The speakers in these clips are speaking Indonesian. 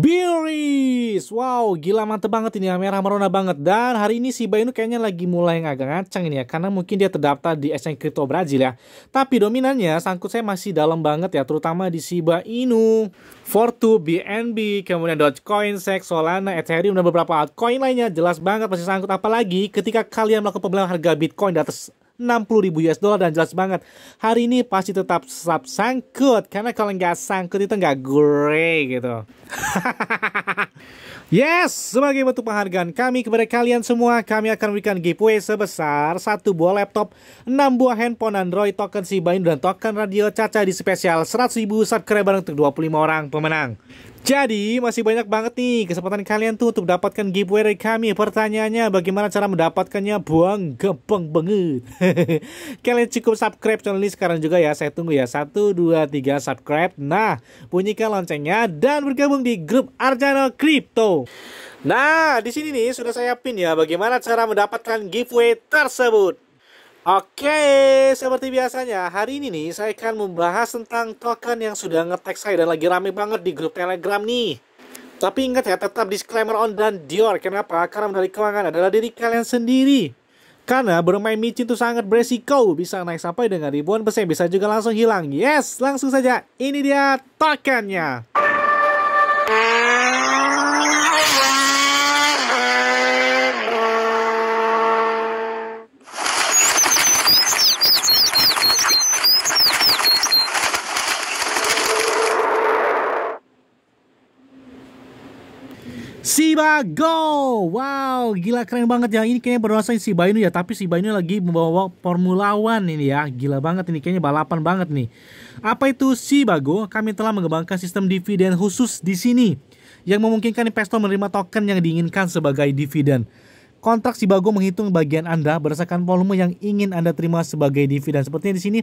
Beeries! Wow, gila mantep banget ini ya, merah merona banget. Dan hari ini si Inu kayaknya lagi mulai agak ngacang ini ya, karena mungkin dia terdaftar di SN crypto Brazil ya. Tapi dominannya sangkut saya masih dalam banget ya, terutama di Shiba Inu, Fortu, BNB, kemudian Dogecoin, Sex, Solana, Ethereum, dan beberapa altcoin lainnya. Jelas banget masih sangkut apalagi ketika kalian melakukan pembelian harga Bitcoin di atas ribu US dollar dan jelas banget hari ini pasti tetap tetap sangkut karena kalau nggak sangkut itu nggak gurih gitu. Yes, sebagai bentuk penghargaan kami kepada kalian semua, kami akan memberikan giveaway sebesar satu buah laptop, 6 buah handphone Android, token Shiba Inu, dan token radio Caca di spesial 100.000 subscriber untuk 25 orang pemenang. Jadi, masih banyak banget nih kesempatan kalian tuh untuk dapatkan giveaway dari kami. Pertanyaannya, bagaimana cara mendapatkannya? Buang gampang banget. kalian cukup subscribe channel ini sekarang juga ya. Saya tunggu ya. 1, 2, 3, subscribe. Nah, bunyikan loncengnya dan bergabung di grup Arjano Kri kripto. Nah, di sini nih sudah saya pin ya bagaimana cara mendapatkan giveaway tersebut. Oke, seperti biasanya hari ini nih saya akan membahas tentang token yang sudah ngetek saya dan lagi rame banget di grup Telegram nih. Tapi ingat ya, tetap disclaimer on dan Dior. Kenapa? Karena dari keuangan adalah diri kalian sendiri. Karena bermain micin itu sangat beresiko, bisa naik sampai dengan ribuan persen, bisa juga langsung hilang. Yes, langsung saja. Ini dia tokennya. Shiba Go. Wow, gila keren banget ya. Ini kayaknya berasa si Bayu ya, tapi si Bayu lagi membawa Formula One ini ya. Gila banget ini kayaknya balapan banget nih. Apa itu Shiba go? Kami telah mengembangkan sistem dividen khusus di sini yang memungkinkan investor menerima token yang diinginkan sebagai dividen. Kontrak Bago menghitung bagian Anda berdasarkan volume yang ingin Anda terima sebagai dividen. Sepertinya di sini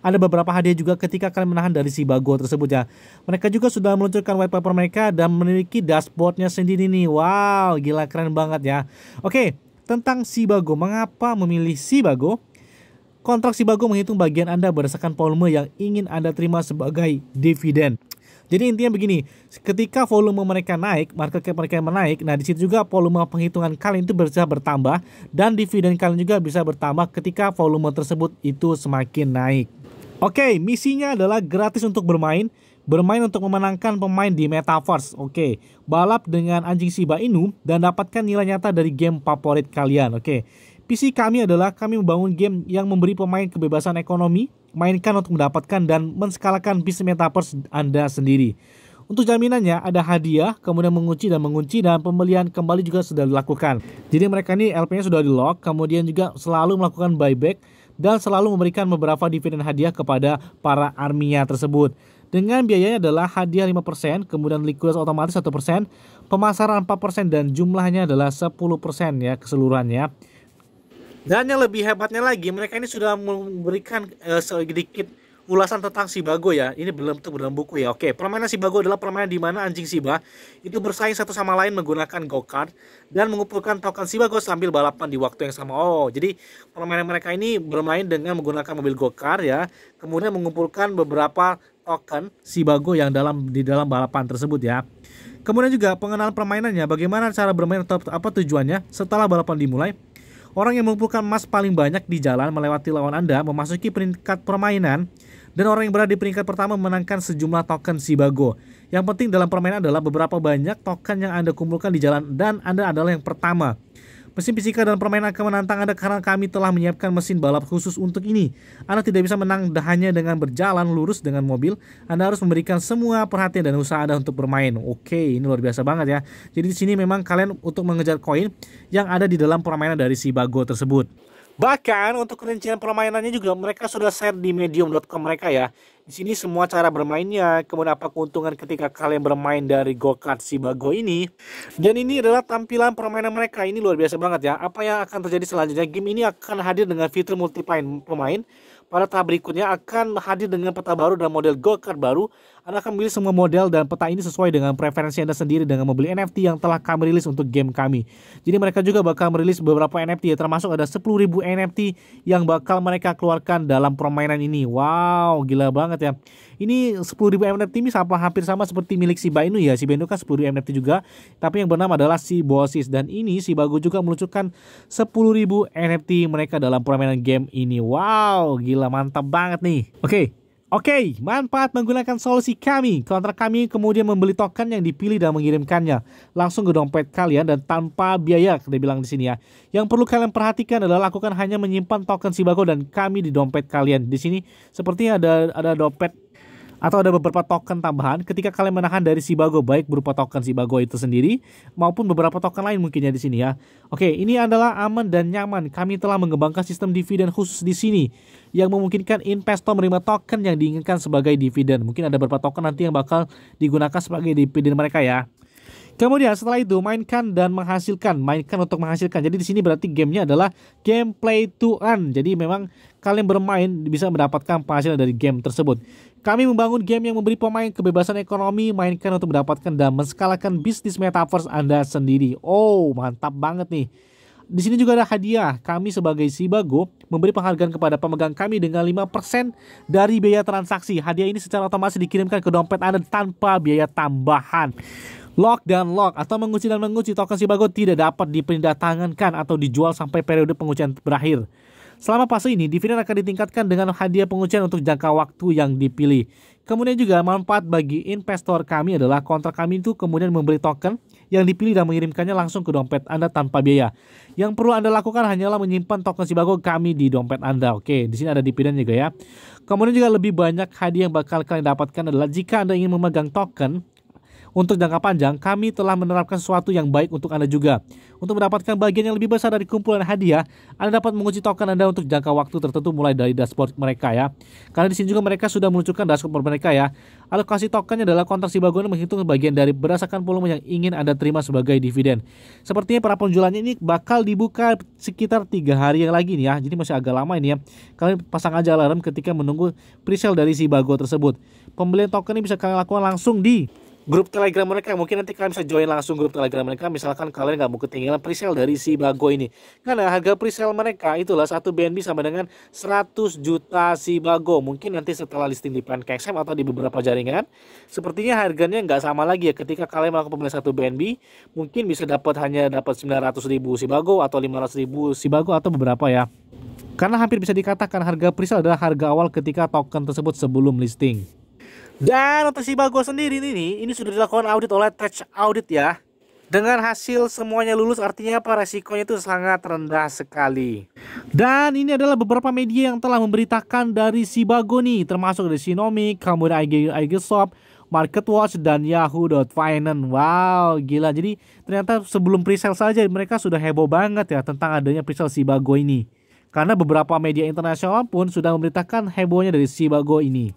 ada beberapa hadiah juga ketika kalian menahan dari si Bago tersebut ya. Mereka juga sudah meluncurkan white paper mereka dan memiliki dashboardnya sendiri nih. Wow, gila keren banget ya. Oke, tentang si Bago, Mengapa memilih si Sibago? Kontrak Sibago menghitung bagian Anda berdasarkan volume yang ingin Anda terima sebagai dividen. Jadi intinya begini, ketika volume mereka naik, market cap mereka menaik, nah di situ juga volume penghitungan kalian itu bisa bertambah dan dividen kalian juga bisa bertambah ketika volume tersebut itu semakin naik. Oke, okay, misinya adalah gratis untuk bermain, bermain untuk memenangkan pemain di metaverse. Oke, okay. balap dengan anjing Shiba Inu dan dapatkan nilai nyata dari game favorit kalian. Oke. Okay. PC kami adalah kami membangun game yang memberi pemain kebebasan ekonomi, mainkan untuk mendapatkan dan menskalakan bisnis metaverse Anda sendiri. Untuk jaminannya ada hadiah, kemudian mengunci dan mengunci dan pembelian kembali juga sudah dilakukan. Jadi mereka ini LP-nya sudah di lock, kemudian juga selalu melakukan buyback dan selalu memberikan beberapa dividen hadiah kepada para arminya tersebut. Dengan biayanya adalah hadiah 5%, kemudian likuiditas otomatis 1%, pemasaran 4% dan jumlahnya adalah 10% ya keseluruhannya. Dan yang lebih hebatnya lagi, mereka ini sudah memberikan uh, sedikit ulasan tentang si Bago ya. Ini belum tuh dalam buku ya. Oke, permainan si Bago adalah permainan di mana anjing Siba itu bersaing satu sama lain menggunakan go-kart dan mengumpulkan token si Bago sambil balapan di waktu yang sama. Oh, jadi permainan mereka ini bermain dengan menggunakan mobil go-kart ya. Kemudian mengumpulkan beberapa token si Bago yang dalam di dalam balapan tersebut ya. Kemudian juga pengenalan permainannya, bagaimana cara bermain atau apa tujuannya setelah balapan dimulai Orang yang mengumpulkan emas paling banyak di jalan melewati lawan Anda memasuki peringkat permainan dan orang yang berada di peringkat pertama memenangkan sejumlah token Sibago. Yang penting dalam permainan adalah beberapa banyak token yang Anda kumpulkan di jalan dan Anda adalah yang pertama. Mesin fisika dan permainan akan menantang Anda karena kami telah menyiapkan mesin balap khusus untuk ini. Anda tidak bisa menang hanya dengan berjalan lurus dengan mobil. Anda harus memberikan semua perhatian dan usaha Anda untuk bermain. Oke, ini luar biasa banget ya. Jadi di sini memang kalian untuk mengejar koin yang ada di dalam permainan dari si Bago tersebut. Bahkan untuk rincian permainannya juga mereka sudah share di medium.com mereka ya. Di sini semua cara bermainnya, kemudian apa keuntungan ketika kalian bermain dari Gokart Sibago ini. Dan ini adalah tampilan permainan mereka, ini luar biasa banget ya. Apa yang akan terjadi selanjutnya, game ini akan hadir dengan fitur multiplayer pemain. Pada tahap berikutnya akan hadir dengan peta baru dan model Gokart baru. Anda akan memilih semua model dan peta ini sesuai dengan preferensi Anda sendiri dengan membeli NFT yang telah kami rilis untuk game kami. Jadi mereka juga bakal merilis beberapa NFT ya, termasuk ada 10.000 NFT yang bakal mereka keluarkan dalam permainan ini. Wow, gila banget ya. Ini 10.000 NFT ini sama hampir sama seperti milik Si Inu ya. Si Inu kan 10.000 NFT juga, tapi yang bernama adalah si Bosis dan ini si Bago juga meluncurkan 10.000 NFT mereka dalam permainan game ini. Wow, gila mantap banget nih. Oke, okay. Oke, okay, manfaat menggunakan solusi kami. Kontrak kami kemudian membeli token yang dipilih dan mengirimkannya langsung ke dompet kalian dan tanpa biaya, dia bilang di sini ya. Yang perlu kalian perhatikan adalah lakukan hanya menyimpan token sibago dan kami di dompet kalian. Di sini sepertinya ada ada dompet atau ada beberapa token tambahan ketika kalian menahan dari si Sibago baik berupa token si Sibago itu sendiri maupun beberapa token lain mungkinnya di sini ya. Oke, ini adalah aman dan nyaman. Kami telah mengembangkan sistem dividen khusus di sini yang memungkinkan investor menerima token yang diinginkan sebagai dividen. Mungkin ada beberapa token nanti yang bakal digunakan sebagai dividen mereka ya. Kemudian setelah itu mainkan dan menghasilkan, mainkan untuk menghasilkan. Jadi di sini berarti gamenya adalah gameplay to earn. Jadi memang kalian bermain bisa mendapatkan penghasilan dari game tersebut. Kami membangun game yang memberi pemain kebebasan ekonomi, mainkan untuk mendapatkan dan menskalakan bisnis metaverse Anda sendiri. Oh, mantap banget nih. Di sini juga ada hadiah. Kami sebagai Sibago memberi penghargaan kepada pemegang kami dengan 5% dari biaya transaksi. Hadiah ini secara otomatis dikirimkan ke dompet Anda tanpa biaya tambahan. Lock dan lock atau mengunci dan mengunci token Sibago tidak dapat dipindatangankan atau dijual sampai periode pengucian berakhir. Selama fase ini, dividen akan ditingkatkan dengan hadiah pengucian untuk jangka waktu yang dipilih. Kemudian juga manfaat bagi investor kami adalah kontrak kami itu kemudian memberi token yang dipilih dan mengirimkannya langsung ke dompet Anda tanpa biaya. Yang perlu Anda lakukan hanyalah menyimpan token Sibago kami di dompet Anda. Oke, di sini ada dividen juga ya. Kemudian juga lebih banyak hadiah yang bakal kalian dapatkan adalah jika Anda ingin memegang token untuk jangka panjang, kami telah menerapkan sesuatu yang baik untuk Anda juga. Untuk mendapatkan bagian yang lebih besar dari kumpulan hadiah, Anda dapat menguji token Anda untuk jangka waktu tertentu mulai dari dashboard mereka ya. Karena di sini juga mereka sudah meluncurkan dashboard mereka ya. Alokasi tokennya adalah kontrak si bagian menghitung bagian dari berdasarkan volume yang ingin Anda terima sebagai dividen. Sepertinya para penjualannya ini bakal dibuka sekitar tiga hari yang lagi nih ya. Jadi masih agak lama ini ya. Kalian pasang aja alarm ketika menunggu presale dari si bago tersebut. Pembelian token ini bisa kalian lakukan langsung di grup telegram mereka mungkin nanti kalian bisa join langsung grup telegram mereka misalkan kalian nggak mau ketinggalan presale dari si bago ini karena harga presale mereka itulah satu BNB sama dengan 100 juta si bago mungkin nanti setelah listing di plan atau di beberapa jaringan sepertinya harganya nggak sama lagi ya ketika kalian melakukan pembelian satu BNB mungkin bisa dapat hanya dapat 900 ribu si bago atau 500 ribu si bago atau beberapa ya karena hampir bisa dikatakan harga presale adalah harga awal ketika token tersebut sebelum listing. Dan untuk si Shibago sendiri ini, ini sudah dilakukan audit oleh Tech Audit ya. Dengan hasil semuanya lulus artinya apa resikonya itu sangat rendah sekali. Dan ini adalah beberapa media yang telah memberitakan dari Sibago nih termasuk dari Sinomic, kemudian IG, IG Shop, Market Watch dan Yahoo.finance. Wow, gila. Jadi ternyata sebelum presale saja mereka sudah heboh banget ya tentang adanya presale Sibago ini. Karena beberapa media internasional pun sudah memberitakan hebohnya dari si Sibago ini.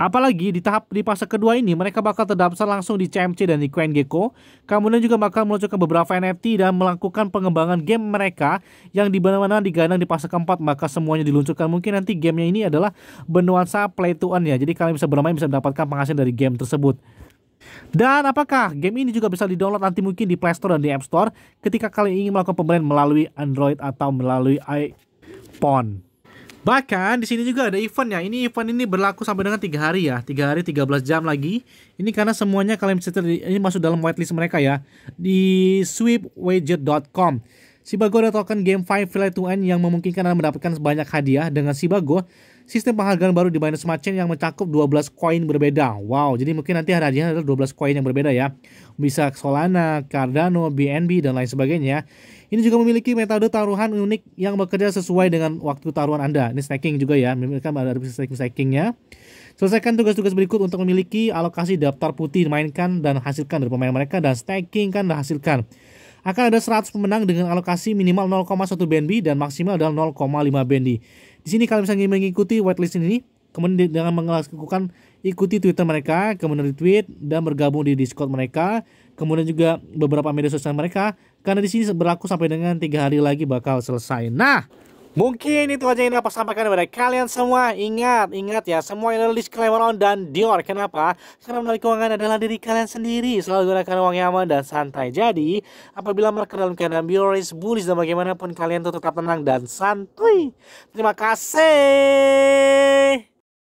Apalagi di tahap di fase kedua ini mereka bakal terdaftar langsung di CMC dan di CoinGecko, kemudian juga bakal meluncurkan beberapa NFT dan melakukan pengembangan game mereka yang di mana-mana digandang di fase keempat maka semuanya diluncurkan. Mungkin nanti gamenya ini adalah benuansa play to earn ya. Jadi kalian bisa bermain bisa mendapatkan penghasilan dari game tersebut. Dan apakah game ini juga bisa didownload nanti mungkin di Play Store dan di App Store ketika kalian ingin melakukan pembelian melalui Android atau melalui iPhone? Bahkan di sini juga ada event ya. Ini event ini berlaku sampai dengan tiga hari ya. Tiga hari 13 jam lagi. Ini karena semuanya kalian bisa ini masuk dalam whitelist mereka ya di sweepwager.com. Sibago ada token game 5 Flight to End yang memungkinkan Anda mendapatkan banyak hadiah dengan Sibago. Sistem penghargaan baru di Binance Smart Chain yang mencakup 12 koin berbeda. Wow, jadi mungkin nanti hadiahnya adalah 12 koin yang berbeda ya. Bisa Solana, Cardano, BNB, dan lain sebagainya. Ini juga memiliki metode taruhan unik yang bekerja sesuai dengan waktu taruhan Anda. Ini staking juga ya, memiliki ada staking-stakingnya. Selesaikan tugas-tugas berikut untuk memiliki alokasi daftar putih mainkan dan hasilkan dari pemain mereka dan staking kan dan hasilkan akan ada 100 pemenang dengan alokasi minimal 0,1 BNB dan maksimal adalah 0,5 BNB. Di sini kalian bisa mengikuti whitelist ini, kemudian dengan melakukan ikuti Twitter mereka, kemudian retweet dan bergabung di Discord mereka, kemudian juga beberapa media sosial mereka karena di sini berlaku sampai dengan tiga hari lagi bakal selesai. Nah, Mungkin itu aja yang dapat sampaikan kepada kalian semua. Ingat, ingat ya, semua ini disclaimer on dan Dior. Kenapa? Karena menarik keuangan adalah diri kalian sendiri. Selalu gunakan uang yang aman dan santai. Jadi, apabila mereka dalam keadaan Bioris, bullish, dan bagaimanapun kalian tetap tenang dan santuy. Terima kasih.